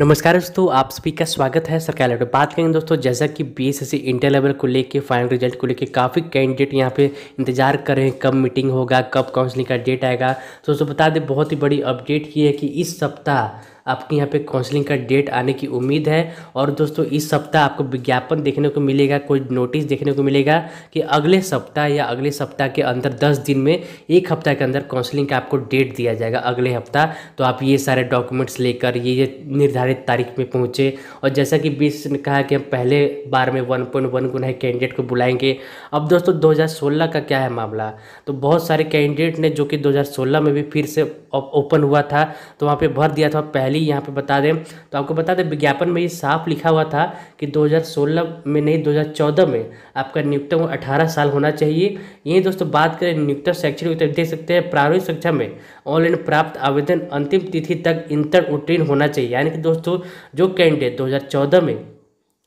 नमस्कार दोस्तों आप सभी का स्वागत है सरकार लेवल बात करेंगे दोस्तों जैसा कि B S C inter level को लेके फाइनल रिजल्ट को लेके काफ़ी कैंडिडेट यहाँ पे इंतजार कर रहे हैं कब मीटिंग होगा कब काउंसलिंग का डेट आएगा तो दोस्तों बता दें बहुत ही बड़ी अपडेट ये है कि इस सप्ताह आपके यहाँ पे काउंसलिंग का डेट आने की उम्मीद है और दोस्तों इस सप्ताह आपको विज्ञापन देखने को मिलेगा कोई नोटिस देखने को मिलेगा कि अगले सप्ताह या अगले सप्ताह के अंदर दस दिन में एक हफ्ता के अंदर काउंसलिंग का आपको डेट दिया जाएगा अगले हफ्ता तो आप ये सारे डॉक्यूमेंट्स लेकर ये ये निर्धारित तारीख में पहुँचे और जैसा कि बीस ने कहा कि हम पहले बार में वन पॉइंट वन गुना कैंडिडेट को बुलाएंगे अब दोस्तों दो का क्या है मामला तो बहुत सारे कैंडिडेट ने जो कि 2016 में भी फिर से ओपन हुआ था तो वहाँ पे भर दिया था पहले पहले ही यहाँ पे बता दें तो आपको बता दें विज्ञापन में ये साफ लिखा हुआ था कि 2016 में नहीं 2014 में आपका न्यूनतम 18 साल होना चाहिए यही दोस्तों बात करें नियुक्त शैक्षणिक देख सकते हैं प्रारंभिक शिक्षा में ऑनलाइन प्राप्त आवेदन अंतिम तिथि तक इंटर उत्तीर्ण होना चाहिए यानी कि दोस्तों जो कैंडिडेट दो में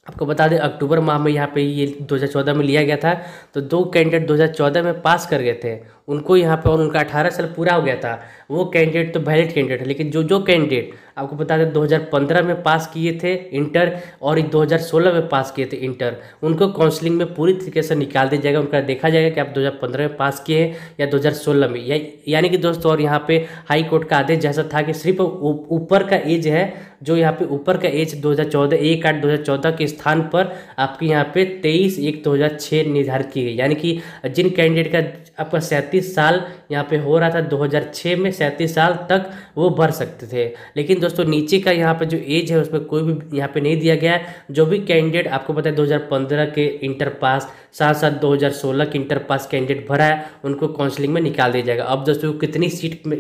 आपको बता दें अक्टूबर माह में यहाँ पे ये 2014 में लिया गया था तो दो कैंडिडेट 2014 में पास कर गए थे उनको यहाँ पे और उनका 18 साल पूरा हो गया था वो कैंडिडेट तो वैलिड कैंडिडेट है लेकिन जो जो कैंडिडेट आपको बता दें 2015 में पास किए थे इंटर और 2016 में पास किए थे इंटर उनको काउंसलिंग में पूरी तरीके से निकाल दिया जाएगा उनका देखा जाएगा कि आप दो में पास किए हैं या दो में या, यानी कि दोस्तों और यहाँ पे हाईकोर्ट का आदेश जैसा था कि सिर्फ ऊपर का एज है जो यहाँ पे ऊपर का एज 2014 एक आठ 2014 के स्थान पर आपके यहाँ पे 23 एक 2006 निर्धारित की गई यानी कि जिन कैंडिडेट का आपका सैंतीस साल यहाँ पे हो रहा था 2006 में सैंतीस साल तक वो भर सकते थे लेकिन दोस्तों नीचे का यहाँ पे जो एज है उसमें कोई भी यहाँ पे नहीं दिया गया है जो भी कैंडिडेट आपको पता है 2015 के इंटर पास साथ साथ 2016 के इंटर पास कैंडिडेट भरा है उनको काउंसलिंग में निकाल दिया जाएगा अब दोस्तों कितनी सीट में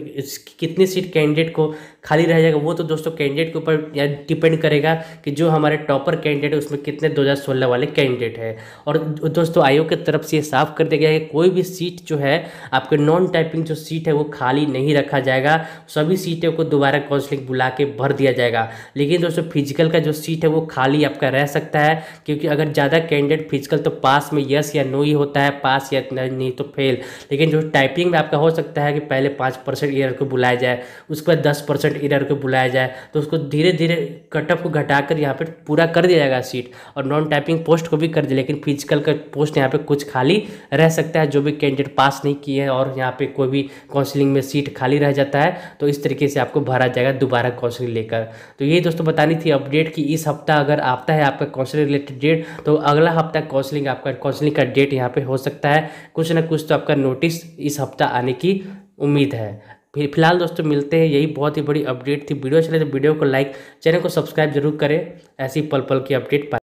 कितनी सीट कैंडिडेट को खाली रह जाएगा वो तो दोस्तों कैंडिडेट के ऊपर डिपेंड करेगा कि जो हमारे टॉपर कैंडिडेट है उसमें कितने 2016 वाले कैंडिडेट हैं और दोस्तों आयोग की तरफ से ये साफ कर दिया गया है कि कोई भी सीट जो है आपके नॉन टाइपिंग जो सीट है वो खाली नहीं रखा जाएगा सभी सीटों को दोबारा काउंसलिंग बुला के भर दिया जाएगा लेकिन दोस्तों फिजिकल का जो सीट है वो खाली आपका रह सकता है क्योंकि अगर ज़्यादा कैंडिडेट फिजिकल तो पास में यस या नो ही होता है पास या नहीं तो फेल लेकिन जो टाइपिंग में आपका हो सकता है कि पहले पाँच परसेंट ईयर को बुलाया जाए उसके बाद दस परसेंट परसेंट इनर को बुलाया जाए तो उसको धीरे धीरे कटअप को घटाकर यहाँ पर पूरा कर दिया जाएगा सीट और नॉन टाइपिंग पोस्ट को भी कर दिया लेकिन फिजिकल का पोस्ट यहाँ पर कुछ खाली रह सकता है जो भी कैंडिडेट पास नहीं किए हैं और यहाँ पर कोई भी काउंसिलिंग में सीट खाली रह जाता है तो इस तरीके से आपको भरा जाएगा दोबारा काउंसिलिंग लेकर तो यही दोस्तों बतानी थी अपडेट कि इस हफ्ता अगर आता है आपका काउंसिलिंग रिलेटेड डेट तो अगला हफ्ता काउंसिलिंग आपका काउंसलिंग का डेट यहाँ पे हो सकता है कुछ ना कुछ तो आपका नोटिस इस हफ्ता आने की उम्मीद है फिर फिलहाल दोस्तों मिलते हैं यही बहुत ही बड़ी अपडेट थी वीडियो चले तो वीडियो को लाइक चैनल को सब्सक्राइब जरूर करें ऐसी पल पल की अपडेट